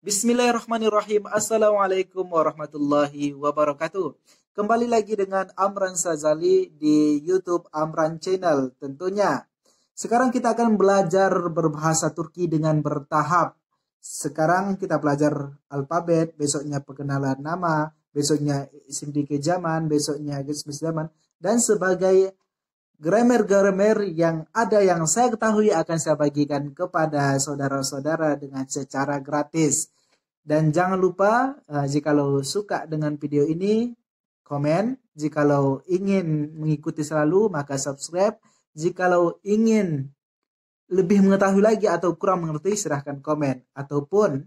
Bismillahirrahmanirrahim. Assalamualaikum warahmatullahi wabarakatuh. Kembali lagi dengan Amran Sazali di YouTube Amran Channel tentunya. Sekarang kita akan belajar berbahasa Turki dengan bertahap. Sekarang kita belajar alfabet, besoknya perkenalan nama, besoknya isim dike zaman, besoknya gesmis zaman, dan sebagai grammar-grammar yang ada yang saya ketahui akan saya bagikan kepada saudara-saudara dengan secara gratis. Dan jangan lupa jika eh, jikalau suka dengan video ini komen, jika jikalau ingin mengikuti selalu maka subscribe, jika jikalau ingin lebih mengetahui lagi atau kurang mengerti silahkan komen ataupun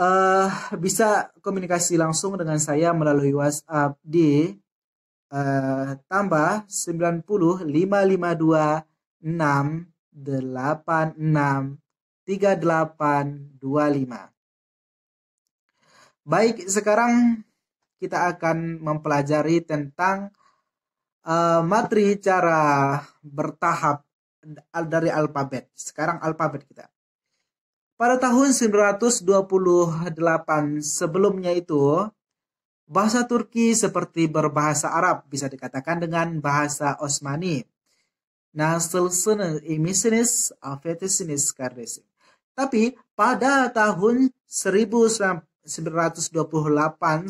uh, bisa komunikasi langsung dengan saya melalui WhatsApp di Eh, tambah 90 552 6 8 6 3 8 2 5. Baik, sekarang kita akan mempelajari tentang uh, materi cara bertahap dari alfabet. Sekarang alfabet kita. Pada tahun 928 sebelumnya itu Bahasa Turki seperti berbahasa Arab bisa dikatakan dengan bahasa Osmani. Nasılsınız iyi misiniz? Afiyetesiniz kardeşim. Tapi pada tahun 1928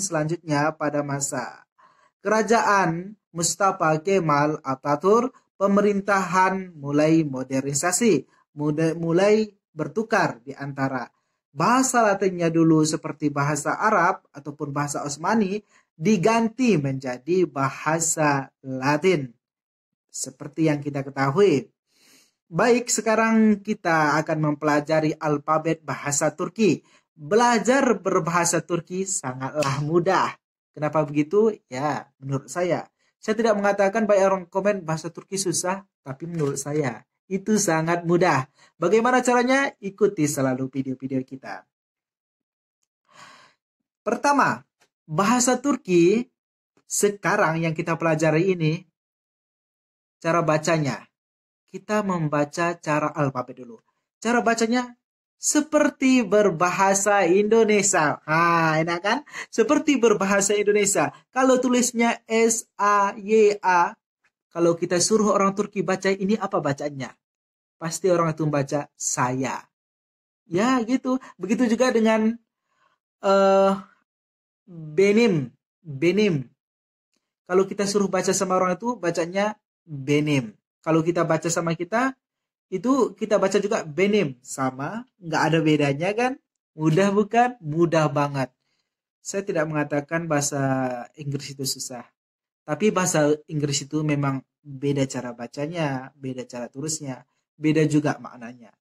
selanjutnya pada masa kerajaan Mustafa Kemal Ataturk pemerintahan mulai modernisasi, mulai bertukar di antara bahasa Latinnya dulu seperti bahasa Arab ataupun bahasa Osmani diganti menjadi bahasa Latin. Seperti yang kita ketahui. Baik, sekarang kita akan mempelajari alfabet bahasa Turki. Belajar berbahasa Turki sangatlah mudah. Kenapa begitu? Ya, menurut saya. Saya tidak mengatakan banyak orang komen bahasa Turki susah, tapi menurut saya itu sangat mudah. Bagaimana caranya? Ikuti selalu video-video kita. Pertama, bahasa Turki sekarang yang kita pelajari ini, cara bacanya. Kita membaca cara alfabet dulu. Cara bacanya seperti berbahasa Indonesia. Ah, enak kan? Seperti berbahasa Indonesia. Kalau tulisnya S A Y A kalau kita suruh orang Turki baca ini apa bacanya? Pasti orang itu membaca saya. Ya gitu. Begitu juga dengan uh, Benim. Benim. Kalau kita suruh baca sama orang itu bacanya Benim. Kalau kita baca sama kita itu kita baca juga Benim sama, nggak ada bedanya kan? Mudah bukan? Mudah banget. Saya tidak mengatakan bahasa Inggris itu susah. Tapi bahasa Inggris itu memang beda cara bacanya, beda cara tulisnya, beda juga maknanya.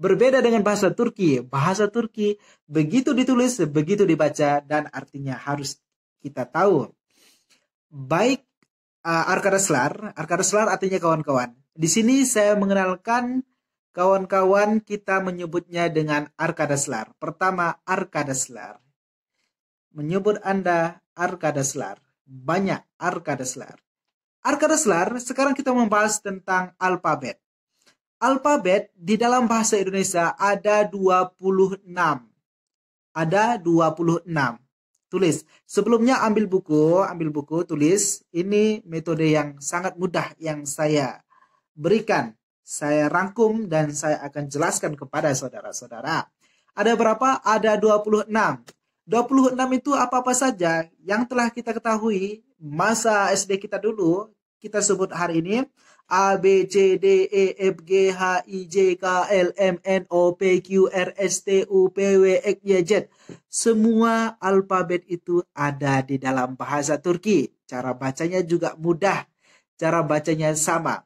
Berbeda dengan bahasa Turki, bahasa Turki begitu ditulis, begitu dibaca, dan artinya harus kita tahu. Baik, uh, eh, Arkadaslar, Arkadaslar artinya kawan-kawan. Di sini saya mengenalkan kawan-kawan kita menyebutnya dengan Arkadaslar. Pertama, Arkadaslar. Menyebut Anda Arkadaslar banyak Arkadeslar. Arkadeslar, sekarang kita membahas tentang alfabet. Alfabet di dalam bahasa Indonesia ada 26. Ada 26. Tulis. Sebelumnya ambil buku, ambil buku, tulis. Ini metode yang sangat mudah yang saya berikan. Saya rangkum dan saya akan jelaskan kepada saudara-saudara. Ada berapa? Ada 26. 26 itu apa-apa saja yang telah kita ketahui masa SD kita dulu kita sebut hari ini A B C D E F G H I J K L M N O P Q R S T U P W X Y Z semua alfabet itu ada di dalam bahasa Turki cara bacanya juga mudah cara bacanya sama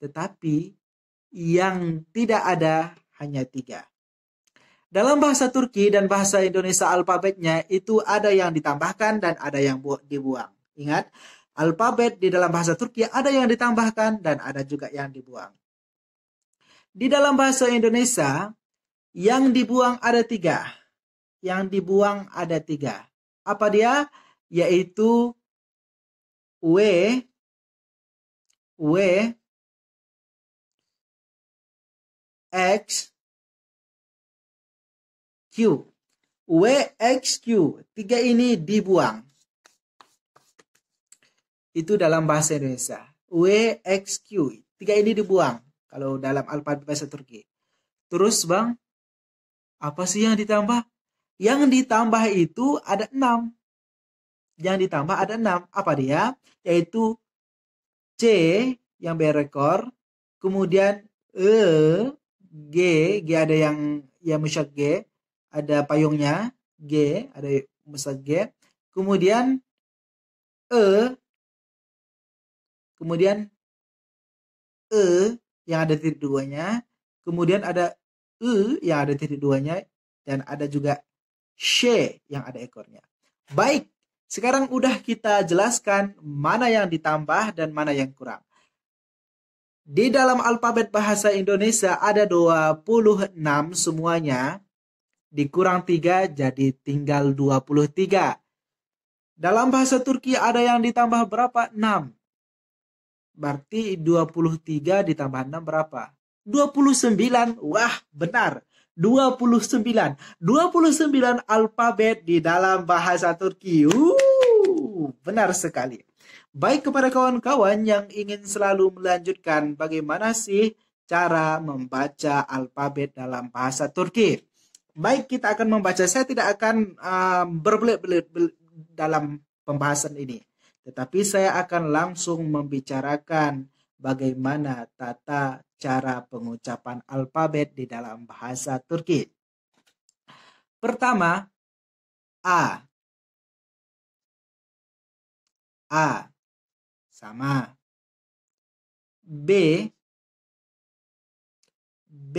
tetapi yang tidak ada hanya tiga dalam bahasa Turki dan bahasa Indonesia alfabetnya itu ada yang ditambahkan dan ada yang dibuang. Ingat, alfabet di dalam bahasa Turki ada yang ditambahkan dan ada juga yang dibuang. Di dalam bahasa Indonesia, yang dibuang ada tiga. Yang dibuang ada tiga. Apa dia? Yaitu W, W, X, Q. W, X, Q, Tiga ini dibuang. Itu dalam bahasa Indonesia. W, X, Q, Tiga ini dibuang. Kalau dalam alfabet bahasa Turki. Terus bang, apa sih yang ditambah? Yang ditambah itu ada enam. Yang ditambah ada enam. Apa dia? Yaitu C yang berekor. Kemudian E, G, G ada yang yang musyak G ada payungnya G ada besar G kemudian E kemudian E yang ada titik duanya kemudian ada E yang ada titik duanya dan ada juga C yang ada ekornya. Baik, sekarang udah kita jelaskan mana yang ditambah dan mana yang kurang. Di dalam alfabet bahasa Indonesia ada 26 semuanya dikurang 3 jadi tinggal 23. Dalam bahasa Turki ada yang ditambah berapa? 6. Berarti 23 ditambah 6 berapa? 29. Wah, benar. 29. 29 alfabet di dalam bahasa Turki. Uh, benar sekali. Baik kepada kawan-kawan yang ingin selalu melanjutkan bagaimana sih cara membaca alfabet dalam bahasa Turki baik kita akan membaca. Saya tidak akan um, berbelit-belit dalam pembahasan ini, tetapi saya akan langsung membicarakan bagaimana tata cara pengucapan alfabet di dalam bahasa Turki. Pertama, A. A sama B B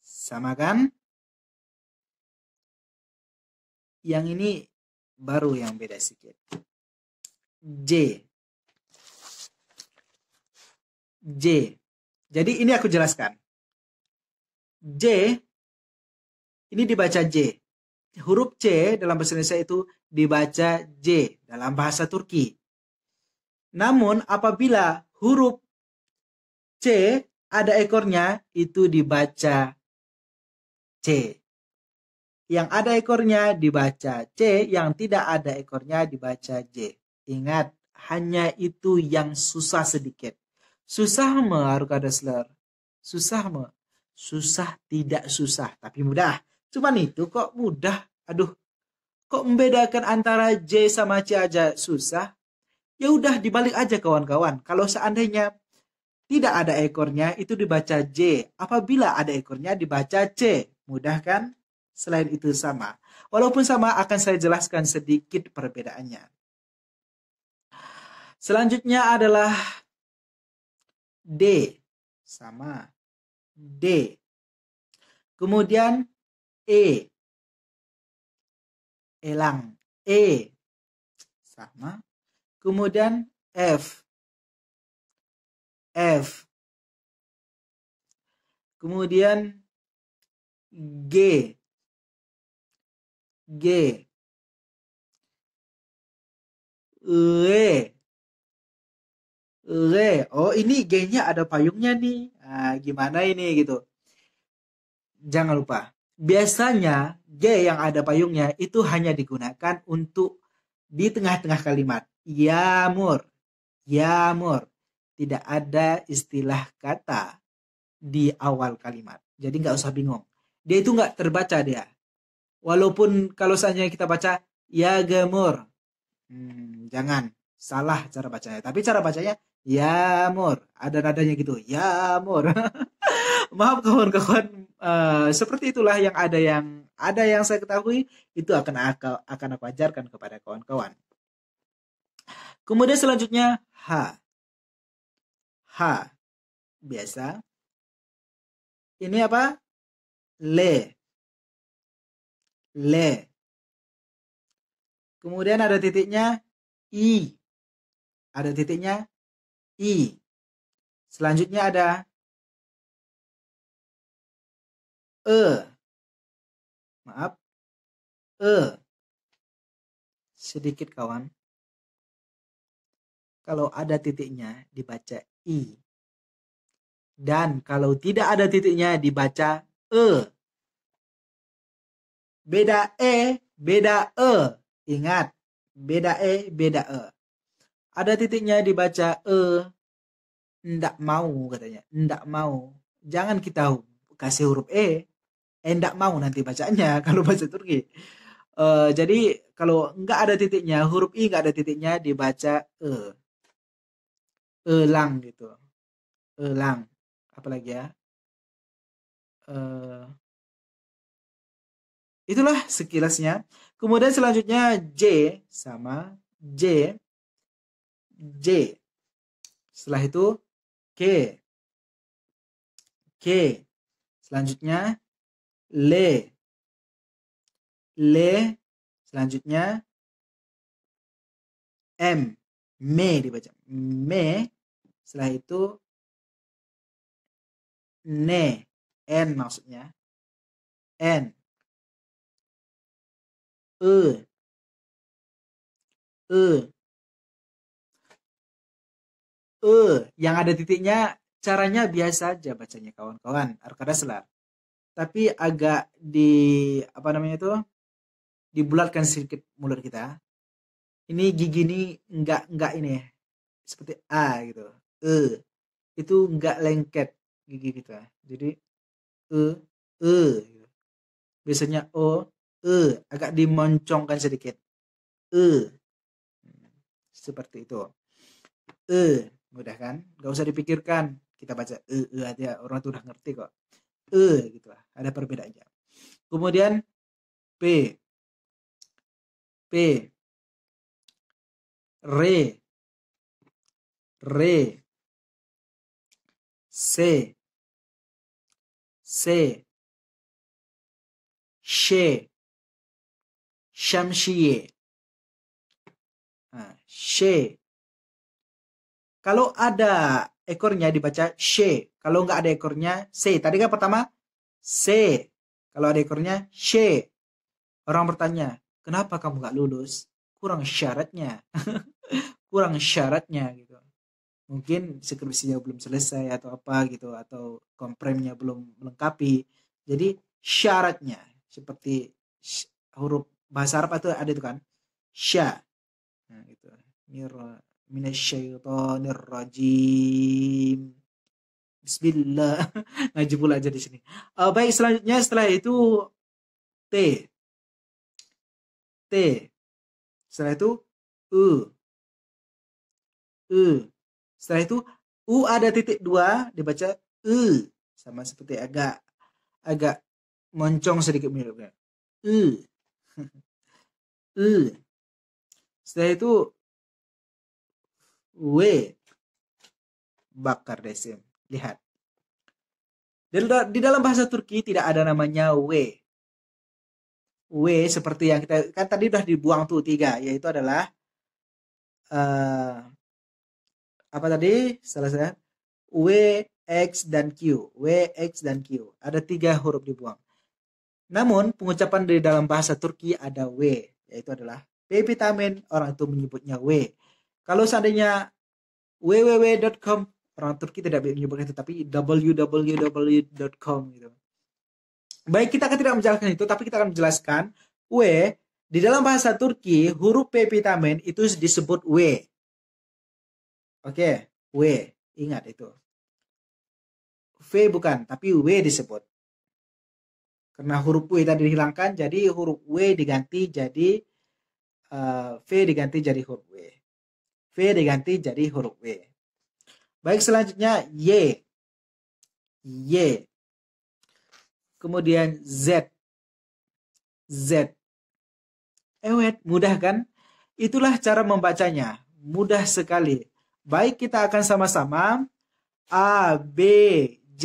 sama kan yang ini baru yang beda sedikit. J. J. Jadi ini aku jelaskan. J ini dibaca J. Huruf C dalam bahasa Indonesia itu dibaca J dalam bahasa Turki. Namun apabila huruf C ada ekornya itu dibaca C yang ada ekornya dibaca C, yang tidak ada ekornya dibaca J. Ingat, hanya itu yang susah sedikit. Susah me, Arukadasler. Susah me. Susah tidak susah, tapi mudah. Cuman itu kok mudah. Aduh, kok membedakan antara J sama C aja susah? Ya udah dibalik aja kawan-kawan. Kalau seandainya tidak ada ekornya itu dibaca J. Apabila ada ekornya dibaca C. Mudah kan? selain itu sama. Walaupun sama, akan saya jelaskan sedikit perbedaannya. Selanjutnya adalah D. Sama. D. Kemudian E. Elang. E. Sama. Kemudian F. F. Kemudian G G E Le. Oh, ini G-nya ada payungnya nih. Nah, gimana ini gitu. Jangan lupa. Biasanya G yang ada payungnya itu hanya digunakan untuk di tengah-tengah kalimat. Yamur. Yamur. Tidak ada istilah kata di awal kalimat. Jadi nggak usah bingung. Dia itu nggak terbaca dia. Walaupun kalau saja kita baca ya gemur. Hmm, jangan salah cara bacanya. Tapi cara bacanya ya mur. Ada nadanya gitu. Ya mur. Maaf kawan-kawan. Uh, seperti itulah yang ada yang ada yang saya ketahui itu akan aku, akan aku ajarkan kepada kawan-kawan. Kemudian selanjutnya H. H biasa. Ini apa? Le le. Kemudian ada titiknya i. Ada titiknya i. Selanjutnya ada e. Maaf. E. Sedikit kawan. Kalau ada titiknya dibaca i. Dan kalau tidak ada titiknya dibaca e. Beda E, beda E. Ingat, beda E, beda E. Ada titiknya dibaca E. Ndak mau katanya. Ndak mau. Jangan kita kasih huruf E. E ndak mau nanti bacanya kalau bahasa Turki. Uh, jadi kalau nggak ada titiknya, huruf I nggak ada titiknya dibaca E. Elang gitu. Elang. Apalagi ya? E, Itulah sekilasnya. Kemudian selanjutnya J sama J J. Setelah itu K. K. Selanjutnya L. L. Selanjutnya M. Me dibaca. Me. Setelah itu n N maksudnya. N e e e yang ada titiknya caranya biasa aja bacanya kawan-kawan arkadaslar tapi agak di apa namanya itu dibulatkan sedikit mulut kita ini gigi ini enggak enggak ini seperti a gitu e itu enggak lengket gigi kita jadi e e biasanya o e agak dimoncongkan sedikit e seperti itu e mudah kan nggak usah dipikirkan kita baca e e aja orang tuh udah ngerti kok e gitu lah ada perbedaannya kemudian p p re re c c she syamsiye. Nah, Kalau ada ekornya dibaca she. Kalau nggak ada ekornya se. Tadi kan pertama se. Kalau ada ekornya she. Orang bertanya, kenapa kamu nggak lulus? Kurang syaratnya. Kurang syaratnya gitu. Mungkin skripsinya belum selesai atau apa gitu. Atau kompremnya belum melengkapi. Jadi syaratnya seperti huruf bahasa Arab itu ada itu kan sya nah gitu mir minasyaitonir rajim Bismillah ngaji pula aja di sini uh, baik selanjutnya setelah itu T T setelah itu U U setelah itu U ada titik dua dibaca U e. sama seperti agak agak moncong sedikit mirip U l setelah itu w bakar desim lihat di dalam bahasa Turki tidak ada namanya w w seperti yang kita kan tadi sudah dibuang tuh tiga yaitu adalah uh, apa tadi salah saya w x dan q w x dan q ada tiga huruf dibuang namun, pengucapan dari dalam bahasa Turki ada W, yaitu adalah B vitamin, orang itu menyebutnya W. Kalau seandainya www.com, orang Turki tidak menyebutnya itu, tapi www.com gitu. Baik, kita akan tidak menjelaskan itu, tapi kita akan menjelaskan W di dalam bahasa Turki, huruf P vitamin itu disebut W. Oke, W. Ingat itu. V bukan, tapi W disebut. Karena huruf W tadi dihilangkan, jadi huruf W diganti jadi uh, V diganti jadi huruf W. V diganti jadi huruf W. Baik, selanjutnya Y. Y. Kemudian Z. Z. Ewet, eh, mudah kan? Itulah cara membacanya. Mudah sekali. Baik, kita akan sama-sama A, B, J,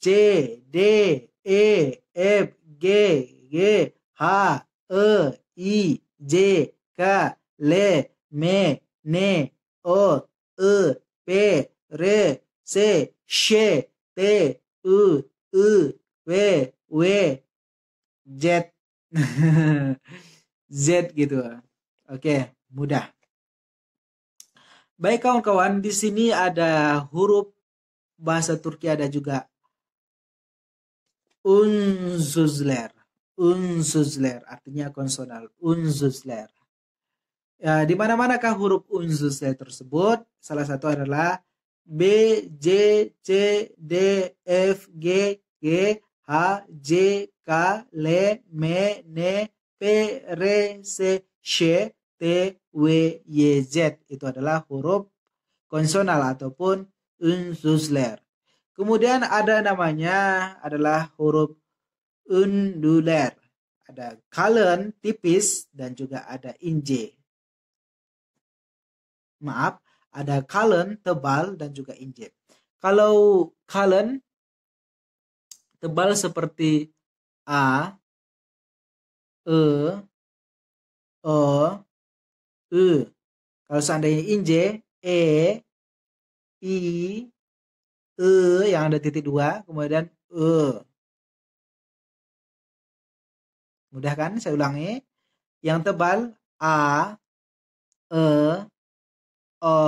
C, D, A, e, F, G, G, H, E, I, J, K, L, M, N, O, E, P, R, C, S, T, U, U, W, W, Z. Z gitu. Oke, mudah. Baik kawan-kawan, di sini ada huruf bahasa Turki ada juga Unzuzler. Unzuzler artinya konsonal. Unzuzler. Ya, di mana-manakah huruf unzuzler tersebut? Salah satu adalah B, J, C, D, F, G, G, H, J, K, L, M, N, P, R, S, C, T, W, Y, Z. Itu adalah huruf konsonal ataupun unzuzler. Kemudian ada namanya adalah huruf unduler. Ada kalen tipis dan juga ada inje. Maaf, ada kalen tebal dan juga inje. Kalau kalen tebal seperti a, e, o, u. Kalau seandainya inje, e, i, e yang ada titik dua kemudian e mudah kan saya ulangi yang tebal a e o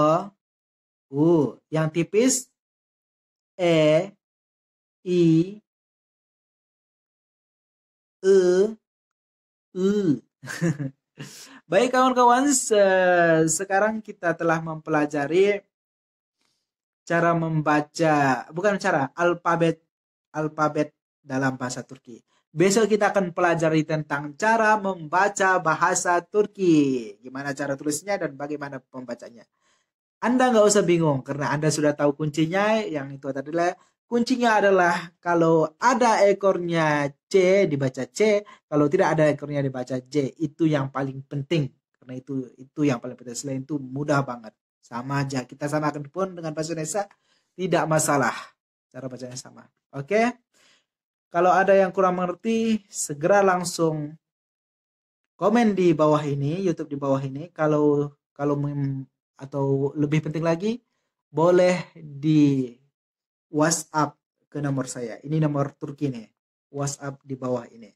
u yang tipis e i e u baik kawan-kawan sekarang kita telah mempelajari cara membaca bukan cara alfabet alfabet dalam bahasa Turki. Besok kita akan pelajari tentang cara membaca bahasa Turki. Gimana cara tulisnya dan bagaimana pembacanya. Anda nggak usah bingung karena Anda sudah tahu kuncinya. Yang itu adalah kuncinya adalah kalau ada ekornya C dibaca C, kalau tidak ada ekornya dibaca J. Itu yang paling penting karena itu itu yang paling penting. Selain itu mudah banget. Sama aja. Kita sama samakan pun dengan bahasa Indonesia tidak masalah. Cara bacanya sama. Oke. Kalau ada yang kurang mengerti, segera langsung komen di bawah ini, YouTube di bawah ini. Kalau kalau atau lebih penting lagi, boleh di WhatsApp ke nomor saya. Ini nomor Turki nih. WhatsApp di bawah ini.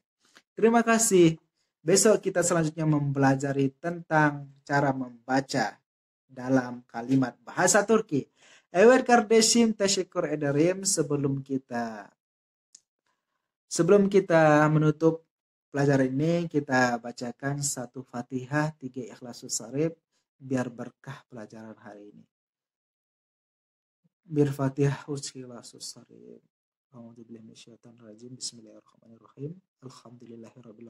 Terima kasih. Besok kita selanjutnya mempelajari tentang cara membaca dalam kalimat bahasa Turki. Ewer kardeşim teşekkür ederim sebelum kita sebelum kita menutup pelajaran ini kita bacakan satu Fatihah, tiga Ikhlasus Sarif biar berkah pelajaran hari ini. Bir Fatihah Ikhlasus Sarif. A'udzu billahi minasyaitonir rajim. Bismillahirrahmanirrahim. Alhamdulillahirabbil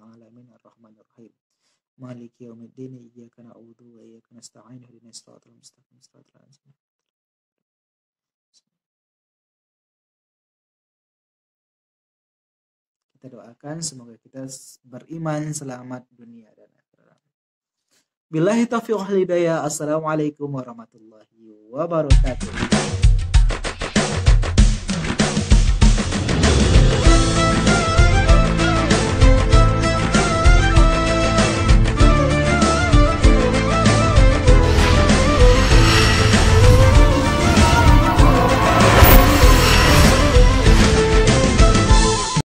مالك يوم الدين إياك نعبد وإياك نستعين اهدنا الصراط المستقيم صراط الذين Kita doakan semoga kita beriman selamat dunia dan akhirat. Billahi taufiq hidayah. Assalamualaikum warahmatullahi wabarakatuh.